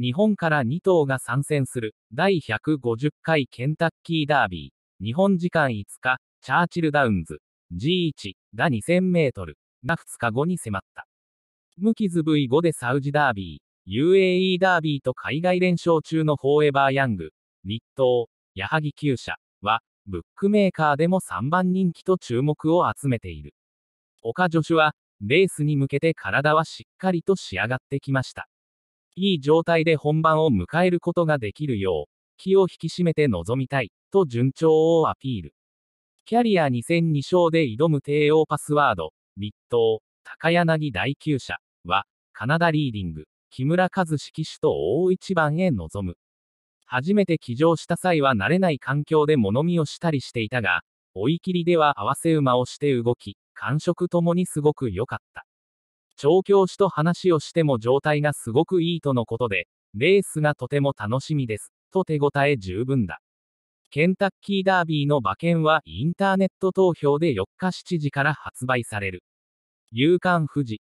日本から2頭が参戦する第150回ケンタッキーダービー、日本時間5日、チャーチルダウンズ、G1、だ2000メートル、が2日後に迫った。無傷 V5 でサウジダービー、UAE ダービーと海外連勝中のフォーエバーヤング、立東、矢作厩舎は、ブックメーカーでも3番人気と注目を集めている。岡助手は、レースに向けて体はしっかりと仕上がってきました。いい状態で本番を迎えることができるよう、気を引き締めて臨みたい、と順調をアピール。キャリア2戦2勝で挑む帝王パスワード、立東、高柳第9者は、カナダリーディング、木村和志騎手と大一番へ臨む。初めて騎乗した際は慣れない環境で物見をしたりしていたが、追い切りでは合わせ馬をして動き、感触ともにすごく良かった。調教師と話をしても状態がすごくいいとのことで、レースがとても楽しみです、と手応え十分だ。ケンタッキーダービーの馬券はインターネット投票で4日7時から発売される。夕刊富士、